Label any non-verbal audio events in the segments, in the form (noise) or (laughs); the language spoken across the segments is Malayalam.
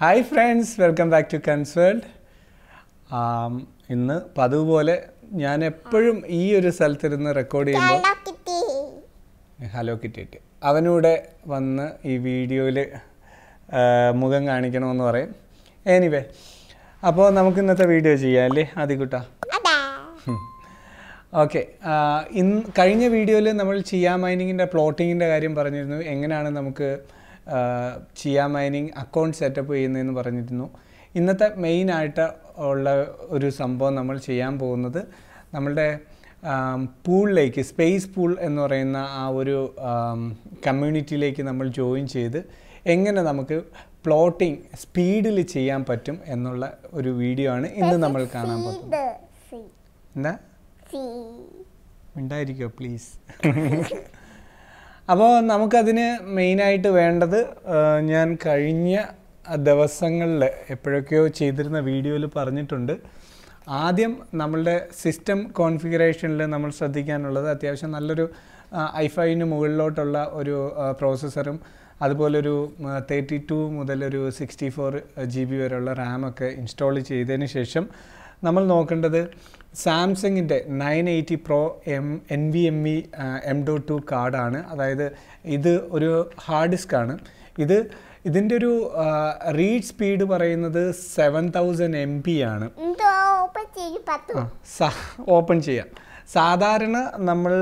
hi friends welcome back to കൺസേൾഡ് ഇന്ന് പതിവ് പോലെ ഞാൻ എപ്പോഴും ഈ ഒരു സ്ഥലത്തിരുന്ന് റെക്കോർഡ് ചെയ്യുമ്പോൾ ഹലോ കിറ്റിട്ട് അവനൂടെ വന്ന് ഈ വീഡിയോയിൽ മുഖം കാണിക്കണമെന്ന് പറയും എനിവേ അപ്പോൾ നമുക്ക് ഇന്നത്തെ വീഡിയോ ചെയ്യാം അല്ലേ അതികുട്ട ഓക്കെ ഇന്ന് കഴിഞ്ഞ വീഡിയോയിൽ നമ്മൾ ചിയാ മൈനിങ്ങിൻ്റെ പ്ലോട്ടിങ്ങിൻ്റെ കാര്യം പറഞ്ഞിരുന്നു എങ്ങനെയാണ് നമുക്ക് ചിയ മൈനിങ് അക്കൗണ്ട് സെറ്റപ്പ് ചെയ്യുന്നതെന്ന് പറഞ്ഞിരുന്നു ഇന്നത്തെ ആയിട്ട് ഉള്ള ഒരു സംഭവം നമ്മൾ ചെയ്യാൻ പോകുന്നത് നമ്മളുടെ പൂളിലേക്ക് സ്പേസ് പൂൾ എന്ന് പറയുന്ന ആ ഒരു കമ്മ്യൂണിറ്റിയിലേക്ക് നമ്മൾ ജോയിൻ ചെയ്ത് എങ്ങനെ നമുക്ക് പ്ലോട്ടിംഗ് സ്പീഡിൽ ചെയ്യാൻ പറ്റും എന്നുള്ള ഒരു വീഡിയോ ആണ് ഇന്ന് നമ്മൾ കാണാൻ പോകുന്നത് എന്താ ഉണ്ടായിരിക്കോ പ്ലീസ് (laughs) അപ്പോൾ നമുക്കതിന് മെയിനായിട്ട് വേണ്ടത് ഞാൻ കഴിഞ്ഞ ദിവസങ്ങളിൽ എപ്പോഴൊക്കെയോ ചെയ്തിരുന്ന വീഡിയോയിൽ പറഞ്ഞിട്ടുണ്ട് ആദ്യം നമ്മളുടെ സിസ്റ്റം കോൺഫിഗറേഷനിൽ നമ്മൾ ശ്രദ്ധിക്കാനുള്ളത് അത്യാവശ്യം നല്ലൊരു ഐ മുകളിലോട്ടുള്ള ഒരു പ്രോസസ്സറും അതുപോലൊരു തേർട്ടി ടു മുതൽ ഒരു സിക്സ്റ്റി ഫോർ ജി ബി വരെയുള്ള റാമൊക്കെ ഇൻസ്റ്റാൾ ചെയ്തതിന് ശേഷം നമ്മൾ നോക്കേണ്ടത് സാംസങ്ങിൻ്റെ nine eighty pro M N V M E M dot two കാർഡാണ് അതായത് ഇത് ഒരു ഹാർഡ് ഡിസ്ക് ആണ് ഇത് ഇതിൻ്റെ ഒരു റീഡ് സ്പീഡ് പറയുന്നത് സെവൻ തൗസൻഡ് എം പി ആണ് ഓപ്പൺ ചെയ്യാം സാധാരണ നമ്മൾ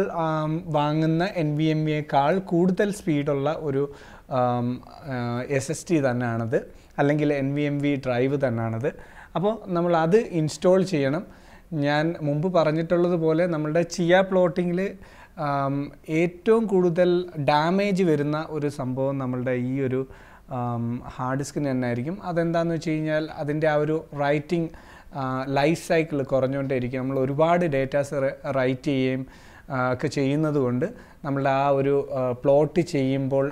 വാങ്ങുന്ന എൻ വി എം വിയേക്കാൾ കൂടുതൽ സ്പീഡുള്ള ഒരു എസ് എസ് ടി തന്നെയാണത് അല്ലെങ്കിൽ N V M V drive തന്നെയാണത് അപ്പോൾ നമ്മൾ അത് ഇൻസ്റ്റാൾ ചെയ്യണം ഞാൻ മുമ്പ് പറഞ്ഞിട്ടുള്ളത് പോലെ നമ്മളുടെ ചിയ പ്ലോട്ടിങ്ങിൽ ഏറ്റവും കൂടുതൽ ഡാമേജ് വരുന്ന ഒരു സംഭവം നമ്മളുടെ ഈ ഒരു ഹാർഡ് ഡിസ്കിന് തന്നെ ആയിരിക്കും അതെന്താണെന്ന് വെച്ച് കഴിഞ്ഞാൽ അതിൻ്റെ ആ ഒരു റൈറ്റിംഗ് ലൈഫ് സൈക്കിൾ കുറഞ്ഞുകൊണ്ടേയിരിക്കും നമ്മൾ ഒരുപാട് ഡേറ്റാസ് റൈറ്റ് ചെയ്യുകയും ഒക്കെ ചെയ്യുന്നത് കൊണ്ട് നമ്മളുടെ ആ ഒരു പ്ലോട്ട് ചെയ്യുമ്പോൾ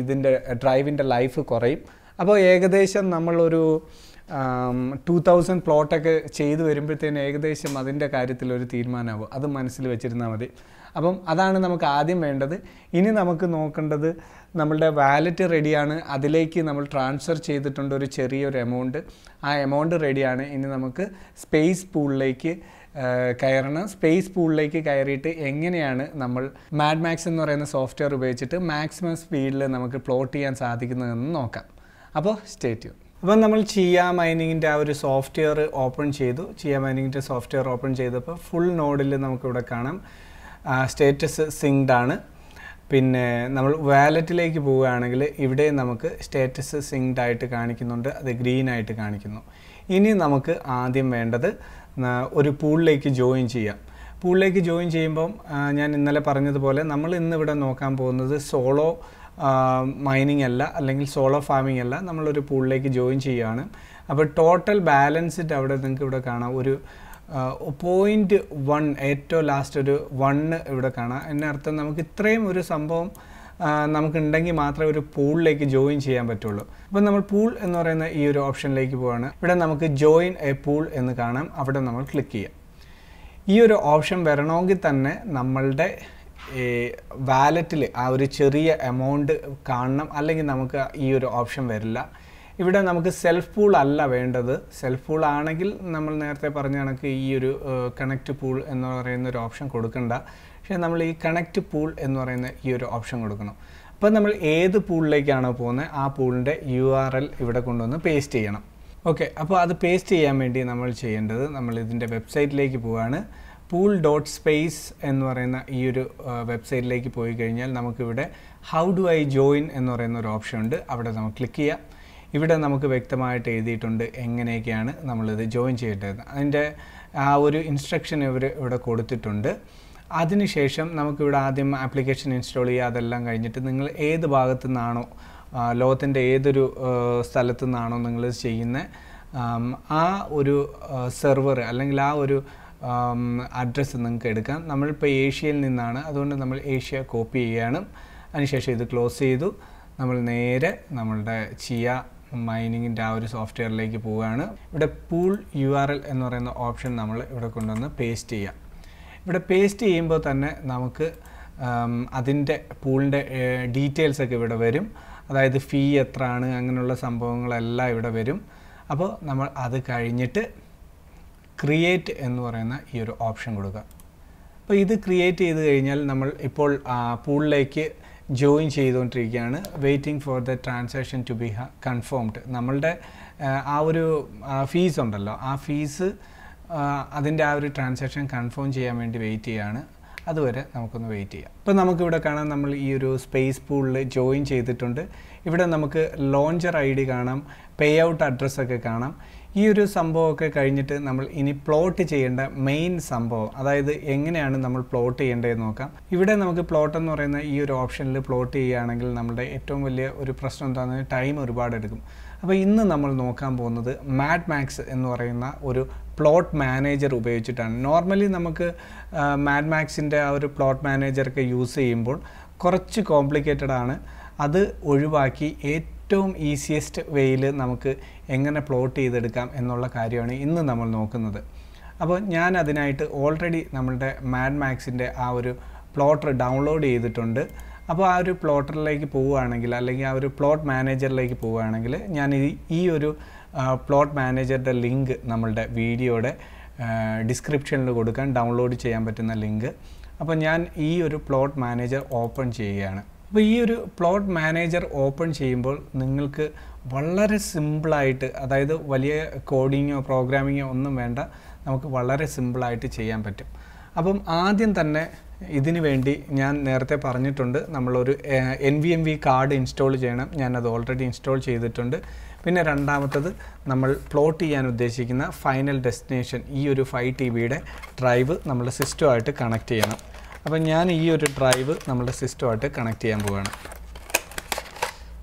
ഇതിൻ്റെ ഡ്രൈവിൻ്റെ ലൈഫ് കുറയും അപ്പോൾ ഏകദേശം നമ്മളൊരു ടു തൗസൻഡ് പ്ലോട്ടൊക്കെ ചെയ്തു വരുമ്പോഴത്തേന് ഏകദേശം അതിൻ്റെ കാര്യത്തിൽ ഒരു തീരുമാനമാവും അത് മനസ്സിൽ വെച്ചിരുന്നാൽ മതി അപ്പം അതാണ് നമുക്ക് ആദ്യം വേണ്ടത് ഇനി നമുക്ക് നോക്കേണ്ടത് നമ്മളുടെ വാലറ്റ് റെഡിയാണ് അതിലേക്ക് നമ്മൾ ട്രാൻസ്ഫർ ചെയ്തിട്ടുണ്ട് ഒരു ചെറിയൊരു എമൗണ്ട് ആ എമൗണ്ട് റെഡിയാണ് ഇനി നമുക്ക് സ്പേസ് പൂളിലേക്ക് കയറണം സ്പേസ് പൂളിലേക്ക് കയറിയിട്ട് എങ്ങനെയാണ് നമ്മൾ മാഡ് മാക്സ് എന്ന് പറയുന്ന സോഫ്റ്റ്വെയർ ഉപയോഗിച്ചിട്ട് മാക്സിമം സ്പീഡിൽ നമുക്ക് പ്ലോട്ട് ചെയ്യാൻ സാധിക്കുന്നതെന്ന് നോക്കാം അപ്പോൾ സ്റ്റേറ്റ്യൂ അപ്പം നമ്മൾ ചിയ മൈനിങ്ങിൻ്റെ ആ ഒരു സോഫ്റ്റ്വെയർ ഓപ്പൺ ചെയ്തു ചിയ മൈനിങ്ങിൻ്റെ സോഫ്റ്റ്വെയർ ഓപ്പൺ ചെയ്തപ്പോൾ ഫുൾ നോഡിൽ നമുക്കിവിടെ കാണാം സ്റ്റേറ്റസ് സിങ്ക്ഡ് ആണ് പിന്നെ നമ്മൾ വാലറ്റിലേക്ക് പോവുകയാണെങ്കിൽ ഇവിടെ നമുക്ക് സ്റ്റേറ്റസ് സിങ്ക്ഡ് ആയിട്ട് കാണിക്കുന്നുണ്ട് അത് ഗ്രീൻ ആയിട്ട് കാണിക്കുന്നു ഇനി നമുക്ക് ആദ്യം വേണ്ടത് ഒരു പൂളിലേക്ക് ജോയിൻ ചെയ്യാം പൂളിലേക്ക് ജോയിൻ ചെയ്യുമ്പം ഞാൻ ഇന്നലെ പറഞ്ഞതുപോലെ നമ്മൾ ഇന്നിവിടെ നോക്കാൻ പോകുന്നത് സോളോ മൈനിങ് അല്ല അല്ലെങ്കിൽ സോളോ ഫാമിംഗ് അല്ല നമ്മളൊരു പൂളിലേക്ക് ജോയിൻ ചെയ്യുകയാണ് അപ്പോൾ ടോട്ടൽ ബാലൻസ്ഡ് അവിടെ നിങ്ങൾക്ക് ഇവിടെ കാണാം ഒരു പോയിൻറ്റ് വൺ ഏറ്റവും ലാസ്റ്റ് ഒരു വണ്ണ് ഇവിടെ കാണാം എന്നർത്ഥം നമുക്ക് ഇത്രയും ഒരു സംഭവം നമുക്കുണ്ടെങ്കിൽ മാത്രമേ ഒരു പൂളിലേക്ക് ജോയിൻ ചെയ്യാൻ പറ്റുള്ളൂ അപ്പോൾ നമ്മൾ പൂൾ എന്ന് പറയുന്ന ഈ ഒരു ഓപ്ഷനിലേക്ക് പോവാണ് ഇവിടെ നമുക്ക് ജോയിൻ എ പൂൾ എന്ന് കാണാം അവിടെ നമ്മൾ ക്ലിക്ക് ചെയ്യാം ഈ ഒരു ഓപ്ഷൻ വരണമെങ്കിൽ തന്നെ നമ്മളുടെ വാലറ്റിൽ ആ ഒരു ചെറിയ എമൗണ്ട് കാണണം അല്ലെങ്കിൽ നമുക്ക് ഈ ഒരു ഓപ്ഷൻ വരില്ല ഇവിടെ നമുക്ക് സെൽഫ് പൂൾ അല്ല വേണ്ടത് സെൽഫ് പൂൾ ആണെങ്കിൽ നമ്മൾ നേരത്തെ പറഞ്ഞ കണക്ക് ഈ ഒരു കണക്റ്റ് പൂൾ എന്ന് പറയുന്ന ഒരു ഓപ്ഷൻ കൊടുക്കണ്ട പക്ഷേ നമ്മൾ ഈ കണക്റ്റ് പൂൾ എന്ന് പറയുന്ന ഈ ഒരു ഓപ്ഷൻ കൊടുക്കണം അപ്പോൾ നമ്മൾ ഏത് പൂളിലേക്കാണോ പോകുന്നത് ആ പൂളിൻ്റെ യു ആർ എൽ ഇവിടെ കൊണ്ടുവന്ന് പേസ്റ്റ് ചെയ്യണം ഓക്കെ അപ്പോൾ അത് പേസ്റ്റ് ചെയ്യാൻ വേണ്ടി നമ്മൾ ചെയ്യേണ്ടത് നമ്മൾ ഇതിൻ്റെ വെബ്സൈറ്റിലേക്ക് പോവുകയാണ് പൂൾ ഡോട്ട് സ്പേസ് എന്ന് പറയുന്ന ഈ ഒരു വെബ്സൈറ്റിലേക്ക് പോയി കഴിഞ്ഞാൽ നമുക്കിവിടെ ഹൗ ഡു ഐ ജോയിൻ എന്ന് പറയുന്ന ഒരു ഓപ്ഷൻ ഉണ്ട് അവിടെ നമുക്ക് ക്ലിക്ക് ചെയ്യാം ഇവിടെ നമുക്ക് വ്യക്തമായിട്ട് എഴുതിയിട്ടുണ്ട് എങ്ങനെയൊക്കെയാണ് നമ്മളിത് ജോയിൻ ചെയ്യേണ്ടത് അതിൻ്റെ ആ ഒരു ഇൻസ്ട്രക്ഷൻ ഇവർ ഇവിടെ കൊടുത്തിട്ടുണ്ട് അതിനുശേഷം നമുക്കിവിടെ ആദ്യം ആപ്ലിക്കേഷൻ ഇൻസ്റ്റാൾ ചെയ്യുക അതെല്ലാം കഴിഞ്ഞിട്ട് നിങ്ങൾ ഏത് ഭാഗത്തു നിന്നാണോ ലോകത്തിൻ്റെ ഏതൊരു സ്ഥലത്തു നിന്നാണോ നിങ്ങൾ ചെയ്യുന്നത് ആ ഒരു സെർവർ അല്ലെങ്കിൽ ആ ഒരു അഡ്രസ്സ് നിങ്ങൾക്ക് എടുക്കാം നമ്മളിപ്പോൾ ഏഷ്യയിൽ നിന്നാണ് അതുകൊണ്ട് നമ്മൾ ഏഷ്യ കോപ്പി ചെയ്യുകയാണ് അതിനുശേഷം ഇത് ക്ലോസ് ചെയ്തു നമ്മൾ നേരെ നമ്മളുടെ ചിയ മൈനിങ്ങിൻ്റെ ആ ഒരു സോഫ്റ്റ്വെയറിലേക്ക് പോവുകയാണ് ഇവിടെ പൂൾ യു ആർ എൽ എന്ന് പറയുന്ന ഓപ്ഷൻ നമ്മൾ ഇവിടെ കൊണ്ടുവന്ന് പേസ്റ്റ് ചെയ്യാം ഇവിടെ പേസ്റ്റ് ചെയ്യുമ്പോൾ തന്നെ നമുക്ക് അതിൻ്റെ പൂളിൻ്റെ ഡീറ്റെയിൽസ് ഒക്കെ ഇവിടെ വരും അതായത് ഫീ എത്രയാണ് അങ്ങനെയുള്ള സംഭവങ്ങളെല്ലാം ഇവിടെ വരും അപ്പോൾ നമ്മൾ അത് കഴിഞ്ഞിട്ട് ക്രിയേറ്റ് എന്ന് പറയുന്ന ഈ ഒരു ഓപ്ഷൻ കൊടുക്കുക അപ്പോൾ ഇത് ക്രിയേറ്റ് ചെയ്ത് കഴിഞ്ഞാൽ നമ്മൾ ഇപ്പോൾ പൂളിലേക്ക് ജോയിൻ ചെയ്തുകൊണ്ടിരിക്കുകയാണ് waiting for the transaction to be confirmed നമ്മളുടെ ആ ഒരു ഫീസ് ഉണ്ടല്ലോ ആ ഫീസ് അതിൻ്റെ ആ ഒരു ട്രാൻസാക്ഷൻ കൺഫേം ചെയ്യാൻ വേണ്ടി വെയിറ്റ് ചെയ്യുകയാണ് അതുവരെ നമുക്കൊന്ന് വെയിറ്റ് ചെയ്യാം അപ്പോൾ നമുക്കിവിടെ കാണാം നമ്മൾ ഈ ഒരു സ്പേസ് പൂളിൽ ജോയിൻ ചെയ്തിട്ടുണ്ട് ഇവിടെ നമുക്ക് ലോഞ്ചർ ഐ ഡി കാണാം പേ ഔട്ട് അഡ്രസ്സൊക്കെ കാണാം ഈ ഒരു സംഭവമൊക്കെ കഴിഞ്ഞിട്ട് നമ്മൾ ഇനി പ്ലോട്ട് ചെയ്യേണ്ട മെയിൻ സംഭവം അതായത് എങ്ങനെയാണ് നമ്മൾ പ്ലോട്ട് ചെയ്യേണ്ടതെന്ന് നോക്കാം ഇവിടെ നമുക്ക് പ്ലോട്ട് എന്ന് പറയുന്ന ഈ ഒരു ഓപ്ഷനിൽ പ്ലോട്ട് ചെയ്യുകയാണെങ്കിൽ നമ്മുടെ ഏറ്റവും വലിയ ഒരു പ്രശ്നം എന്താണെന്ന് ടൈം ഒരുപാട് എടുക്കും അപ്പോൾ ഇന്ന് നമ്മൾ നോക്കാൻ പോകുന്നത് മാഡ് മാക്സ് എന്ന് പറയുന്ന ഒരു പ്ലോട്ട് മാനേജർ ഉപയോഗിച്ചിട്ടാണ് നോർമലി നമുക്ക് മാഡ് മാക്സിൻ്റെ ആ ഒരു പ്ലോട്ട് മാനേജറൊക്കെ യൂസ് ചെയ്യുമ്പോൾ കുറച്ച് കോംപ്ലിക്കേറ്റഡ് ആണ് അത് ഒഴിവാക്കി ഏറ്റവും ഏറ്റവും ഈസിയസ്റ്റ് വേയിൽ നമുക്ക് എങ്ങനെ പ്ലോട്ട് ചെയ്തെടുക്കാം എന്നുള്ള കാര്യമാണ് ഇന്ന് നമ്മൾ നോക്കുന്നത് അപ്പോൾ ഞാൻ അതിനായിട്ട് ഓൾറെഡി നമ്മളുടെ മാഡ് മാക്സിൻ്റെ ആ ഒരു പ്ലോട്ടർ ഡൗൺലോഡ് ചെയ്തിട്ടുണ്ട് അപ്പോൾ ആ ഒരു പ്ലോട്ടറിലേക്ക് പോവുകയാണെങ്കിൽ അല്ലെങ്കിൽ ആ ഒരു പ്ലോട്ട് മാനേജറിലേക്ക് പോവുകയാണെങ്കിൽ ഞാൻ ഈ ഒരു പ്ലോട്ട് മാനേജറുടെ ലിങ്ക് നമ്മളുടെ വീഡിയോയുടെ ഡിസ്ക്രിപ്ഷനിൽ കൊടുക്കാൻ ഡൗൺലോഡ് ചെയ്യാൻ പറ്റുന്ന ലിങ്ക് അപ്പോൾ ഞാൻ ഈ ഒരു പ്ലോട്ട് മാനേജർ ഓപ്പൺ ചെയ്യുകയാണ് അപ്പോൾ ഈ ഒരു പ്ലോട്ട് മാനേജർ ഓപ്പൺ ചെയ്യുമ്പോൾ നിങ്ങൾക്ക് വളരെ സിമ്പിളായിട്ട് അതായത് വലിയ കോഡിങ്ങോ പ്രോഗ്രാമിങ്ങോ ഒന്നും വേണ്ട നമുക്ക് വളരെ സിമ്പിളായിട്ട് ചെയ്യാൻ പറ്റും അപ്പം ആദ്യം തന്നെ ഇതിനു വേണ്ടി ഞാൻ നേരത്തെ പറഞ്ഞിട്ടുണ്ട് നമ്മളൊരു N V M V card install ചെയ്യണം ഞാനത് ഓൾറെഡി ഇൻസ്റ്റാൾ ചെയ്തിട്ടുണ്ട് പിന്നെ രണ്ടാമത്തത് നമ്മൾ പ്ലോട്ട് ചെയ്യാൻ ഉദ്ദേശിക്കുന്ന ഫൈനൽ ഡെസ്റ്റിനേഷൻ ഈ ഒരു ഫൈവ് ടി ബിയുടെ ഡ്രൈവ് നമ്മൾ സിസ്റ്റമായിട്ട് കണക്ട് ചെയ്യണം അപ്പം ഞാൻ ഈ ഒരു ഡ്രൈവ് നമ്മുടെ സിസ്റ്റമായിട്ട് കണക്ട് ചെയ്യാൻ പോവുകയാണ്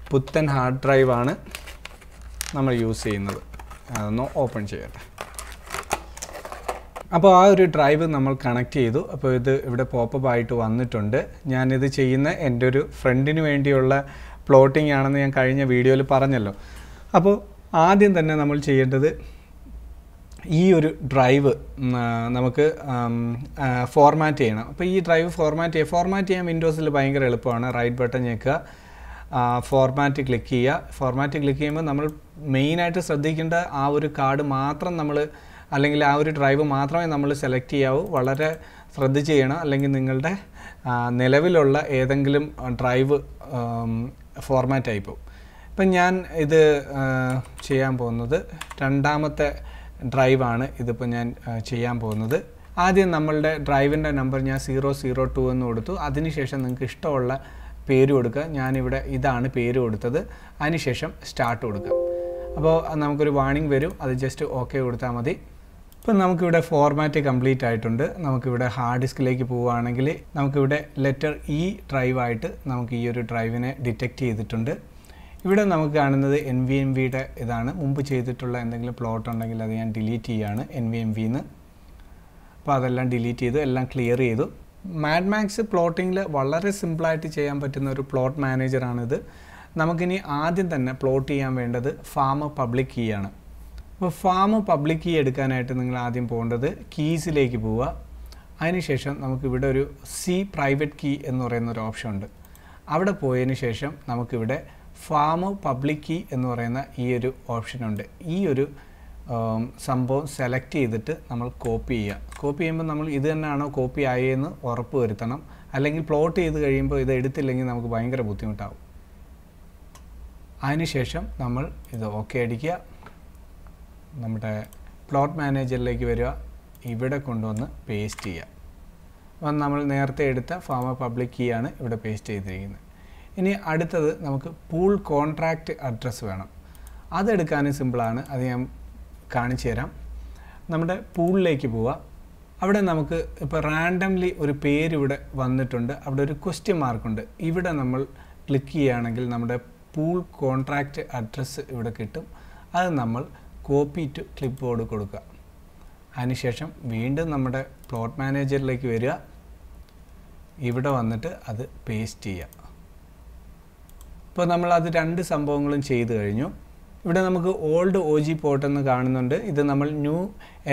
പുത്തൻ ഹാർഡ് ഡ്രൈവാണ് നമ്മൾ യൂസ് ചെയ്യുന്നത് അതൊന്ന് ഓപ്പൺ ചെയ്യട്ടെ അപ്പോൾ ആ ഒരു ഡ്രൈവ് നമ്മൾ കണക്ട് ചെയ്തു അപ്പോൾ ഇത് ഇവിടെ പോപ്പപ്പ് ആയിട്ട് വന്നിട്ടുണ്ട് ഞാനിത് ചെയ്യുന്ന എൻ്റെ ഒരു ഫ്രണ്ടിന് വേണ്ടിയുള്ള പ്ലോട്ടിംഗ് ആണെന്ന് ഞാൻ കഴിഞ്ഞ വീഡിയോയിൽ പറഞ്ഞല്ലോ അപ്പോൾ ആദ്യം തന്നെ നമ്മൾ ചെയ്യേണ്ടത് ഈ ഒരു ഡ്രൈവ് നമുക്ക് ഫോർമാറ്റ് ചെയ്യണം അപ്പോൾ ഈ ഡ്രൈവ് ഫോർമാറ്റ് ചെയ്യുക ഫോർമാറ്റ് ചെയ്യാൻ വിൻഡോസിൽ ഭയങ്കര എളുപ്പമാണ് റൈറ്റ് ബട്ടൺ ഞെക്കുക ഫോർമാറ്റ് ക്ലിക്ക് ചെയ്യുക ഫോർമാറ്റ് ക്ലിക്ക് ചെയ്യുമ്പോൾ നമ്മൾ മെയിനായിട്ട് ശ്രദ്ധിക്കേണ്ട ആ ഒരു കാർഡ് മാത്രം നമ്മൾ അല്ലെങ്കിൽ ആ ഒരു ഡ്രൈവ് മാത്രമേ നമ്മൾ സെലക്ട് ചെയ്യാവൂ വളരെ ശ്രദ്ധിച്ച് ചെയ്യണം അല്ലെങ്കിൽ നിങ്ങളുടെ നിലവിലുള്ള ഏതെങ്കിലും ഡ്രൈവ് ഫോർമാറ്റ് ഇപ്പം ഞാൻ ഇത് ചെയ്യാൻ പോകുന്നത് രണ്ടാമത്തെ ഡ്രൈവാണ് ഇതിപ്പോൾ ഞാൻ ചെയ്യാൻ പോകുന്നത് ആദ്യം നമ്മളുടെ ഡ്രൈവിൻ്റെ നമ്പർ ഞാൻ സീറോ സീറോ ടു എന്ന് കൊടുത്തു അതിനുശേഷം നിങ്ങൾക്ക് ഇഷ്ടമുള്ള പേര് കൊടുക്കുക ഞാനിവിടെ ഇതാണ് പേര് കൊടുത്തത് അതിനുശേഷം സ്റ്റാർട്ട് കൊടുക്കുക അപ്പോൾ നമുക്കൊരു വാണിംഗ് വരും അത് ജസ്റ്റ് ഓക്കെ കൊടുത്താൽ മതി ഇപ്പം നമുക്കിവിടെ ഫോർമാറ്റ് കംപ്ലീറ്റ് ആയിട്ടുണ്ട് നമുക്കിവിടെ ഹാർഡ് ഡിസ്കിലേക്ക് പോവുകയാണെങ്കിൽ നമുക്കിവിടെ ലെറ്റർ ഇ ഡ്രൈവായിട്ട് നമുക്ക് ഈ ഒരു ഡ്രൈവിനെ ഡിറ്റക്റ്റ് ചെയ്തിട്ടുണ്ട് ഇവിടെ നമുക്ക് കാണുന്നത് എൻ വി എം വിയുടെ ഇതാണ് മുമ്പ് ചെയ്തിട്ടുള്ള എന്തെങ്കിലും പ്ലോട്ട് ഉണ്ടെങ്കിൽ അത് ഞാൻ ഡിലീറ്റ് ചെയ്യുകയാണ് എൻ വി എം വിന്ന് അപ്പോൾ അതെല്ലാം ഡിലീറ്റ് ചെയ്തു എല്ലാം ക്ലിയർ ചെയ്തു മാഡ് മാക്സ് പ്ലോട്ടിങ്ങിൽ വളരെ സിമ്പിളായിട്ട് ചെയ്യാൻ പറ്റുന്ന ഒരു പ്ലോട്ട് മാനേജറാണിത് നമുക്കിനി ആദ്യം തന്നെ പ്ലോട്ട് ചെയ്യാൻ വേണ്ടത് ഫാം പബ്ലിക് കീ ആണ് അപ്പോൾ ഫാം പബ്ലിക് കീ എടുക്കാനായിട്ട് നിങ്ങൾ ആദ്യം പോകേണ്ടത് കീസിലേക്ക് പോവുക അതിനുശേഷം നമുക്കിവിടെ ഒരു സി പ്രൈവറ്റ് കീ എന്ന് പറയുന്ന ഒരു ഓപ്ഷൻ ഉണ്ട് അവിടെ പോയതിന് ശേഷം നമുക്കിവിടെ ഫാം പബ്ലിക് കീ എന്ന് പറയുന്ന ഈ ഒരു ഓപ്ഷനുണ്ട് ഈ ഒരു സംഭവം സെലക്ട് ചെയ്തിട്ട് നമ്മൾ കോപ്പി ചെയ്യുക കോപ്പി ചെയ്യുമ്പോൾ നമ്മൾ ഇത് തന്നെയാണോ കോപ്പി ആയെന്ന് ഉറപ്പ് വരുത്തണം അല്ലെങ്കിൽ പ്ലോട്ട് ചെയ്ത് കഴിയുമ്പോൾ ഇത് എടുത്തില്ലെങ്കിൽ നമുക്ക് ഭയങ്കര ബുദ്ധിമുട്ടാവും അതിനുശേഷം നമ്മൾ ഇത് ഓക്കെ അടിക്കുക നമ്മുടെ പ്ലോട്ട് മാനേജറിലേക്ക് വരിക ഇവിടെ കൊണ്ടുവന്ന് പേസ്റ്റ് ചെയ്യുക അപ്പം നമ്മൾ നേരത്തെ എടുത്ത ഫാമ പബ്ലിക് കീ ആണ് ഇവിടെ പേസ്റ്റ് ചെയ്തിരിക്കുന്നത് ഇനി അടുത്തത് നമുക്ക് പൂൾ കോൺട്രാക്റ്റ് അഡ്രസ്സ് വേണം അതെടുക്കാനും സിമ്പിളാണ് അത് ഞാൻ കാണിച്ചു തരാം നമ്മുടെ പൂളിലേക്ക് പോവുക അവിടെ നമുക്ക് ഇപ്പോൾ റാൻഡംലി ഒരു പേരിവിടെ വന്നിട്ടുണ്ട് അവിടെ ഒരു ക്വസ്റ്റ്യൻ മാർക്കുണ്ട് ഇവിടെ നമ്മൾ ക്ലിക്ക് ചെയ്യുകയാണെങ്കിൽ നമ്മുടെ പൂൾ കോൺട്രാക്റ്റ് അഡ്രസ്സ് ഇവിടെ കിട്ടും അത് നമ്മൾ കോപ്പി ടു ക്ലിപ്പ് ബോർഡ് കൊടുക്കുക അതിനുശേഷം വീണ്ടും നമ്മുടെ പ്ലോട്ട് മാനേജറിലേക്ക് വരിക ഇവിടെ വന്നിട്ട് അത് പേസ്റ്റ് ചെയ്യുക അപ്പോൾ അത് രണ്ട് സംഭവങ്ങളും ചെയ്തു കഴിഞ്ഞു ഇവിടെ നമുക്ക് ഓൾഡ് ഒ ജി പ്ലോട്ട് എന്ന് കാണുന്നുണ്ട് ഇത് നമ്മൾ ന്യൂ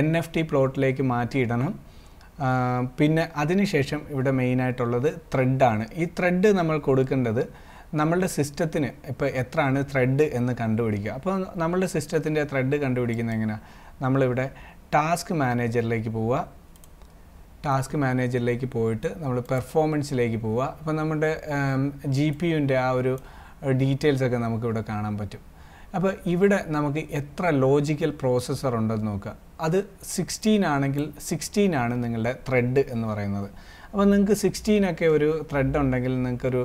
എൻ എഫ് ടി പ്ലോട്ടിലേക്ക് മാറ്റിയിടണം പിന്നെ അതിനുശേഷം ഇവിടെ മെയിനായിട്ടുള്ളത് ത്രെഡാണ് ഈ ത്രെഡ് നമ്മൾ കൊടുക്കേണ്ടത് നമ്മളുടെ സിസ്റ്റത്തിന് ഇപ്പോൾ എത്രയാണ് ത്രെഡ് എന്ന് കണ്ടുപിടിക്കുക അപ്പോൾ നമ്മളുടെ സിസ്റ്റത്തിൻ്റെ ത്രെഡ് കണ്ടുപിടിക്കുന്നത് എങ്ങനെയാണ് നമ്മളിവിടെ ടാസ്ക് മാനേജറിലേക്ക് പോവുക ടാസ്ക് മാനേജറിലേക്ക് പോയിട്ട് നമ്മൾ പെർഫോമൻസിലേക്ക് പോവുക അപ്പോൾ നമ്മുടെ ജി പി യുൻ്റെ ആ ഒരു ഡീറ്റെയിൽസ് ഒക്കെ നമുക്കിവിടെ കാണാൻ പറ്റും അപ്പോൾ ഇവിടെ നമുക്ക് എത്ര ലോജിക്കൽ പ്രോസസ്സർ ഉണ്ടെന്ന് നോക്കുക അത് സിക്സ്റ്റീൻ ആണെങ്കിൽ സിക്സ്റ്റീൻ ആണ് നിങ്ങളുടെ ത്രെഡ് എന്ന് പറയുന്നത് അപ്പോൾ നിങ്ങൾക്ക് സിക്സ്റ്റീനൊക്കെ ഒരു ത്രെഡ് ഉണ്ടെങ്കിൽ നിങ്ങൾക്കൊരു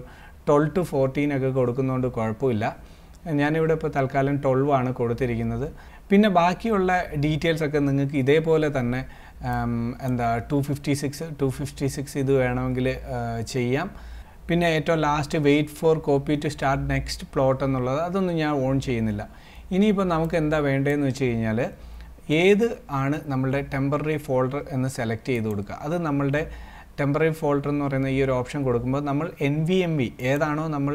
ട്വൽവ് ടു ഒക്കെ കൊടുക്കുന്നതുകൊണ്ട് കുഴപ്പമില്ല ഞാനിവിടെ ഇപ്പോൾ തൽക്കാലം ട്വൽവ് ആണ് കൊടുത്തിരിക്കുന്നത് പിന്നെ ബാക്കിയുള്ള ഡീറ്റെയിൽസ് ഒക്കെ നിങ്ങൾക്ക് ഇതേപോലെ തന്നെ എന്താ two fifty six two fifty six ഇത് വേണമെങ്കിൽ ചെയ്യാം പിന്നെ ഏറ്റവും last wait for copy to start next plot എന്നുള്ളത് അതൊന്നും ഞാൻ ഓൺ ചെയ്യുന്നില്ല ഇനിയിപ്പോൾ നമുക്ക് എന്താ വേണ്ടതെന്ന് വെച്ച് കഴിഞ്ഞാൽ ഏത് ആണ് നമ്മളുടെ ടെമ്പററി ഫോൾഡർ എന്ന് സെലക്ട് ചെയ്ത് കൊടുക്കുക അത് നമ്മളുടെ ടെമ്പററി ഫോൾഡർ എന്ന് പറയുന്ന ഈ ഒരു ഓപ്ഷൻ കൊടുക്കുമ്പോൾ നമ്മൾ എൻ വി എം വി ഏതാണോ നമ്മൾ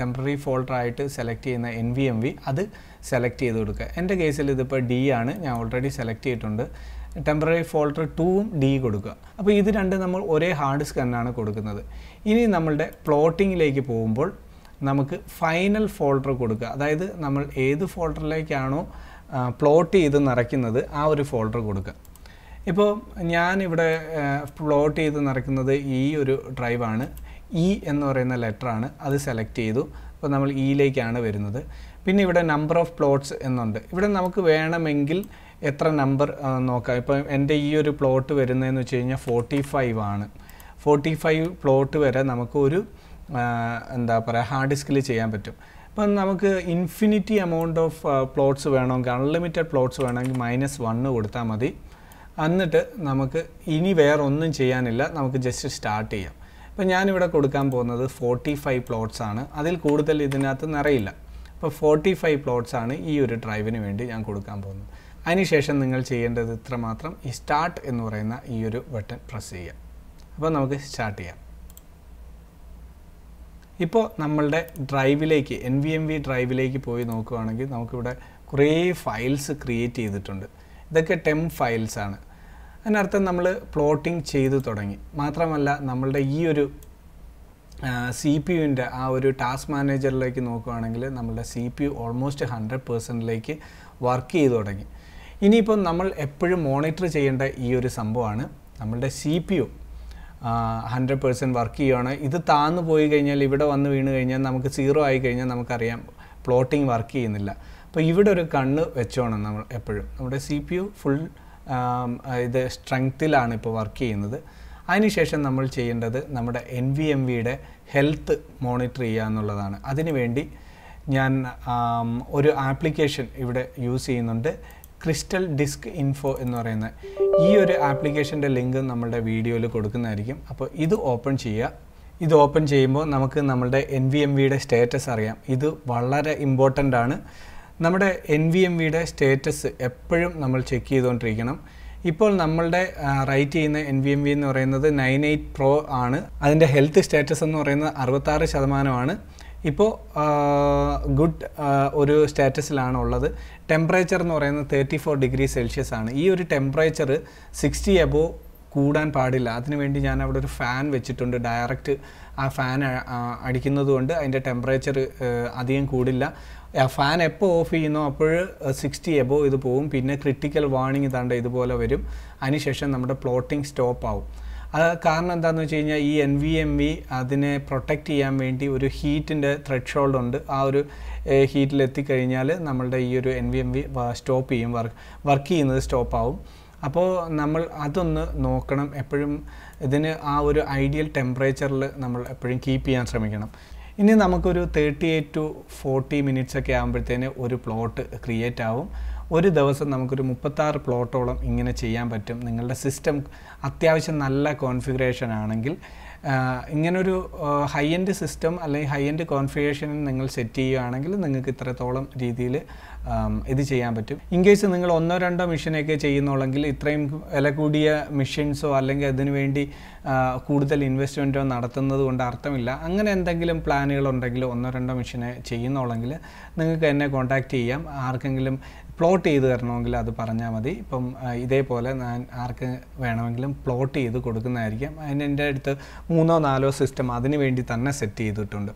ടെമ്പററി ഫോൾഡർ ആയിട്ട് സെലക്ട് ചെയ്യുന്ന എൻ വി എം വി അത് സെലക്ട് ചെയ്ത് കൊടുക്കുക എൻ്റെ കേസിൽ ഇതിപ്പോൾ ഡി ആണ് ഞാൻ ഓൾറെഡി സെലക്ട് ചെയ്തിട്ടുണ്ട് ടെമ്പററി ഫോൾട്ടർ ടൂവും ഡി കൊടുക്കുക അപ്പോൾ ഇത് രണ്ട് നമ്മൾ ഒരേ ഹാർഡ് സ്കാനാണ് കൊടുക്കുന്നത് ഇനി നമ്മളുടെ പ്ലോട്ടിങ്ങിലേക്ക് പോകുമ്പോൾ നമുക്ക് ഫൈനൽ ഫോൾഡർ കൊടുക്കുക അതായത് നമ്മൾ ഏത് ഫോൾഡറിലേക്കാണോ പ്ലോട്ട് ചെയ്ത് നിറയ്ക്കുന്നത് ആ ഒരു ഫോൾഡർ കൊടുക്കുക ഇപ്പോൾ ഞാനിവിടെ പ്ലോട്ട് ചെയ്ത് നിറയ്ക്കുന്നത് ഈ e ഒരു ഡ്രൈവാണ് ഇ e എന്ന് പറയുന്ന ലെറ്ററാണ് അത് സെലക്ട് ചെയ്തു അപ്പോൾ നമ്മൾ ഇയിലേക്കാണ് e വരുന്നത് പിന്നെ ഇവിടെ നമ്പർ ഓഫ് പ്ലോട്ട്സ് എന്നുണ്ട് ഇവിടെ നമുക്ക് വേണമെങ്കിൽ എത്ര നമ്പർ നോക്കാം ഇപ്പം എൻ്റെ ഈ ഒരു പ്ലോട്ട് വരുന്നതെന്ന് വെച്ച് കഴിഞ്ഞാൽ ഫോർട്ടി ഫൈവ് ആണ് ഫോർട്ടി ഫൈവ് പ്ലോട്ട് വരെ നമുക്ക് ഒരു എന്താ പറയുക ഹാർഡ് ഡിസ്കിൽ ചെയ്യാൻ പറ്റും അപ്പം നമുക്ക് ഇൻഫിനിറ്റി എമൗണ്ട് ഓഫ് പ്ലോട്ട്സ് വേണമെങ്കിൽ അൺലിമിറ്റഡ് പ്ലോട്ട്സ് വേണമെങ്കിൽ മൈനസ് വണ്ണ് കൊടുത്താൽ മതി എന്നിട്ട് നമുക്ക് ഇനി വേറെ ഒന്നും ചെയ്യാനില്ല നമുക്ക് ജസ്റ്റ് സ്റ്റാർട്ട് ചെയ്യാം ഇപ്പം ഞാനിവിടെ കൊടുക്കാൻ പോകുന്നത് ഫോർട്ടി ഫൈവ് പ്ലോട്ട്സ് ആണ് അതിൽ കൂടുതൽ ഇതിനകത്ത് നിറയില്ല അപ്പോൾ ഫോർട്ടി ഫൈവ് പ്ലോട്ട്സ് ആണ് ഈ ഒരു ഡ്രൈവിന് വേണ്ടി ഞാൻ കൊടുക്കാൻ പോകുന്നത് അതിനുശേഷം നിങ്ങൾ ചെയ്യേണ്ടത് ഇത്രമാത്രം ഈ സ്റ്റാർട്ട് എന്ന് പറയുന്ന ഈ ഒരു ബട്ടൺ പ്രസ് ചെയ്യുക അപ്പോൾ നമുക്ക് സ്റ്റാർട്ട് ചെയ്യാം ഇപ്പോൾ നമ്മളുടെ ഡ്രൈവിലേക്ക് എൻ വി എം വി ഡ്രൈവിലേക്ക് പോയി നോക്കുകയാണെങ്കിൽ നമുക്കിവിടെ കുറേ ഫയൽസ് ക്രിയേറ്റ് ചെയ്തിട്ടുണ്ട് ഇതൊക്കെ ടെം ഫയൽസ് ആണ് അതിനർത്ഥം നമ്മൾ പ്ലോട്ടിംഗ് ചെയ്തു തുടങ്ങി മാത്രമല്ല നമ്മളുടെ ഈ ഒരു സി പി യുവിൻ്റെ ആ ഒരു ടാസ്ക് മാനേജറിലേക്ക് നോക്കുകയാണെങ്കിൽ നമ്മളുടെ C P U almost hundred പേഴ്സൻറ്റിലേക്ക് വർക്ക് ചെയ്തു തുടങ്ങി ഇനിയിപ്പം നമ്മൾ എപ്പോഴും മോണിറ്റർ ചെയ്യേണ്ട ഈ ഒരു സംഭവമാണ് നമ്മളുടെ C P U hundred percent work ചെയ്യുകയാണ് ഇത് താന്നു പോയി കഴിഞ്ഞാൽ ഇവിടെ വന്ന് വീണ് കഴിഞ്ഞാൽ നമുക്ക് സീറോ ആയി കഴിഞ്ഞാൽ നമുക്കറിയാം പ്ലോട്ടിംഗ് വർക്ക് ചെയ്യുന്നില്ല അപ്പോൾ ഇവിടെ ഒരു കണ്ണ് വെച്ചോണം നമ്മൾ എപ്പോഴും നമ്മുടെ സി പി യു ഫുൾ ഇത് സ്ട്രെങ്ത്തിലാണ് ഇപ്പോൾ വർക്ക് ചെയ്യുന്നത് അതിനുശേഷം നമ്മൾ ചെയ്യേണ്ടത് നമ്മുടെ എൻ വി എം വിയുടെ ഹെൽത്ത് മോണിറ്റർ ചെയ്യുക എന്നുള്ളതാണ് അതിനുവേണ്ടി ഞാൻ ഒരു ആപ്ലിക്കേഷൻ ഇവിടെ യൂസ് ചെയ്യുന്നുണ്ട് ക്രിസ്റ്റൽ ഡിസ്ക് ഇൻഫോ എന്ന് പറയുന്ന ഈ ഒരു ആപ്ലിക്കേഷൻ്റെ ലിങ്ക് നമ്മളുടെ വീഡിയോയിൽ കൊടുക്കുന്നതായിരിക്കും അപ്പോൾ ഇത് ഓപ്പൺ ചെയ്യുക ഇത് ഓപ്പൺ ചെയ്യുമ്പോൾ നമുക്ക് നമ്മളുടെ എൻ വി എം വിയുടെ സ്റ്റേറ്റസ് അറിയാം ഇത് വളരെ ഇമ്പോർട്ടൻ്റ് ആണ് നമ്മുടെ എൻ വി എം വിയുടെ സ്റ്റേറ്റസ് എപ്പോഴും നമ്മൾ ചെക്ക് ചെയ്തുകൊണ്ടിരിക്കണം ഇപ്പോൾ നമ്മളുടെ റൈറ്റ് ചെയ്യുന്ന എൻ വി എം വി എന്ന് പറയുന്നത് നയൻ എയ്റ്റ് പ്രോ ആണ് അതിൻ്റെ ഹെൽത്ത് സ്റ്റാറ്റസ് എന്ന് പറയുന്നത് അറുപത്താറ് ശതമാനമാണ് ഇപ്പോൾ ഗുഡ് ഒരു സ്റ്റാറ്റസിലാണ് ഉള്ളത് ടെമ്പറേച്ചർ എന്ന് പറയുന്നത് തേർട്ടി ഫോർ ഡിഗ്രി സെൽഷ്യസ് ആണ് ഈ ഒരു ടെമ്പറേച്ചർ സിക്സ്റ്റി എബോ കൂടാൻ പാടില്ല അതിനുവേണ്ടി ഞാൻ അവിടെ ഒരു ഫാൻ വെച്ചിട്ടുണ്ട് ഡയറക്റ്റ് ആ ഫാൻ അടിക്കുന്നത് കൊണ്ട് അതിൻ്റെ ടെമ്പറേച്ചർ അധികം കൂടില്ല ഫാൻ എപ്പോൾ ഓഫ് ചെയ്യുന്നോ അപ്പോൾ സിക്സ്റ്റി എബോ ഇത് പോവും പിന്നെ ക്രിട്ടിക്കൽ വാർണിംഗ് ഇതാണ്ട് ഇതുപോലെ വരും അതിനുശേഷം നമ്മുടെ പ്ലോട്ടിംഗ് സ്റ്റോപ്പ് ആവും അത് കാരണം എന്താണെന്ന് വെച്ച് കഴിഞ്ഞാൽ ഈ എൻ വി എം വി അതിനെ പ്രൊട്ടക്റ്റ് ചെയ്യാൻ വേണ്ടി ഒരു ഹീറ്റിൻ്റെ ത്രെഡ് ഷോൾഡ് ഉണ്ട് ആ ഒരു ഹീറ്റിൽ എത്തിക്കഴിഞ്ഞാൽ നമ്മളുടെ ഈ ഒരു N V M V stop ചെയ്യും വർക്ക് വർക്ക് ചെയ്യുന്നത് സ്റ്റോപ്പ് ആവും അപ്പോൾ നമ്മൾ അതൊന്ന് നോക്കണം എപ്പോഴും ഇതിന് ആ ഒരു ഐഡിയൽ ടെമ്പറേച്ചറിൽ നമ്മൾ എപ്പോഴും കീപ്പ് ചെയ്യാൻ ശ്രമിക്കണം ഇനി നമുക്കൊരു thirty eight to forty minutes ഒക്കെ ആകുമ്പോഴത്തേന് ഒരു പ്ലോട്ട് ക്രിയേറ്റ് ആവും ഒരു ദിവസം നമുക്കൊരു മുപ്പത്താറ് പ്ലോട്ടോളം ഇങ്ങനെ ചെയ്യാൻ പറ്റും നിങ്ങളുടെ സിസ്റ്റം അത്യാവശ്യം നല്ല കോൺഫിഗറേഷൻ ആണെങ്കിൽ ഇങ്ങനൊരു ഹൈ എൻഡ് സിസ്റ്റം അല്ലെങ്കിൽ ഹൈ എൻഡ് കോൺഫിഗറേഷൻ നിങ്ങൾ സെറ്റ് ചെയ്യുകയാണെങ്കിൽ നിങ്ങൾക്ക് ഇത്രത്തോളം രീതിയിൽ ഇത് ചെയ്യാൻ പറ്റും ഇൻ കേസ് നിങ്ങൾ ഒന്നോ രണ്ടോ മെഷീനൊക്കെ ചെയ്യുന്നുള്ളെങ്കിൽ ഇത്രയും വില കൂടിയ മെഷീൻസോ അല്ലെങ്കിൽ അതിനുവേണ്ടി കൂടുതൽ ഇൻവെസ്റ്റ്മെൻറ്റോ നടത്തുന്നത് കൊണ്ട് അർത്ഥമില്ല അങ്ങനെ എന്തെങ്കിലും പ്ലാനുകൾ ഉണ്ടെങ്കിൽ ഒന്നോ രണ്ടോ മെഷീനെ ചെയ്യുന്നുള്ളെങ്കിൽ നിങ്ങൾക്ക് എന്നെ കോൺടാക്റ്റ് ചെയ്യാം ആർക്കെങ്കിലും പ്ലോട്ട് ചെയ്ത് തരണമെങ്കിൽ അത് പറഞ്ഞാൽ മതി ഇപ്പം ഇതേപോലെ ഞാൻ ആർക്ക് വേണമെങ്കിലും പ്ലോട്ട് ചെയ്ത് കൊടുക്കുന്നതായിരിക്കും അതിന് എൻ്റെ അടുത്ത് മൂന്നോ നാലോ സിസ്റ്റം അതിന് വേണ്ടി തന്നെ സെറ്റ് ചെയ്തിട്ടുണ്ട്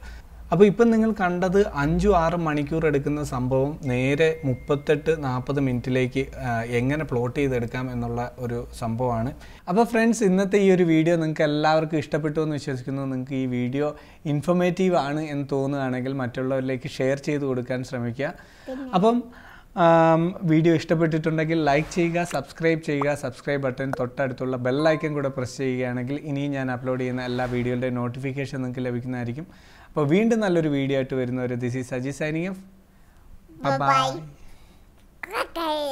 അപ്പോൾ ഇപ്പം നിങ്ങൾ കണ്ടത് അഞ്ചും ആറും മണിക്കൂർ എടുക്കുന്ന സംഭവം നേരെ മുപ്പത്തെട്ട് നാൽപ്പത് മിനിറ്റിലേക്ക് എങ്ങനെ പ്ലോട്ട് ചെയ്തെടുക്കാം എന്നുള്ള ഒരു സംഭവമാണ് അപ്പോൾ ഫ്രണ്ട്സ് ഇന്നത്തെ ഈ ഒരു വീഡിയോ നിങ്ങൾക്ക് എല്ലാവർക്കും ഇഷ്ടപ്പെട്ടു എന്ന് വിശ്വസിക്കുന്നു നിങ്ങൾക്ക് ഈ വീഡിയോ ഇൻഫോർമേറ്റീവ് ആണ് എന്ന് തോന്നുകയാണെങ്കിൽ മറ്റുള്ളവരിലേക്ക് ഷെയർ ചെയ്ത് കൊടുക്കാൻ ശ്രമിക്കുക അപ്പം വീഡിയോ ഇഷ്ടപ്പെട്ടിട്ടുണ്ടെങ്കിൽ ലൈക്ക് ചെയ്യുക സബ്സ്ക്രൈബ് ചെയ്യുക സബ്സ്ക്രൈബ് ബട്ടൺ തൊട്ടടുത്തുള്ള ബെല്ലൈക്കൻ കൂടെ പ്രസ് ചെയ്യുകയാണെങ്കിൽ ഇനിയും ഞാൻ അപ്ലോഡ് ചെയ്യുന്ന എല്ലാ വീഡിയോയുടെ നോട്ടിഫിക്കേഷൻ നിങ്ങൾക്ക് ലഭിക്കുന്നതായിരിക്കും അപ്പോൾ വീണ്ടും നല്ലൊരു വീഡിയോ ആയിട്ട് വരുന്നവർ this is Saji signing by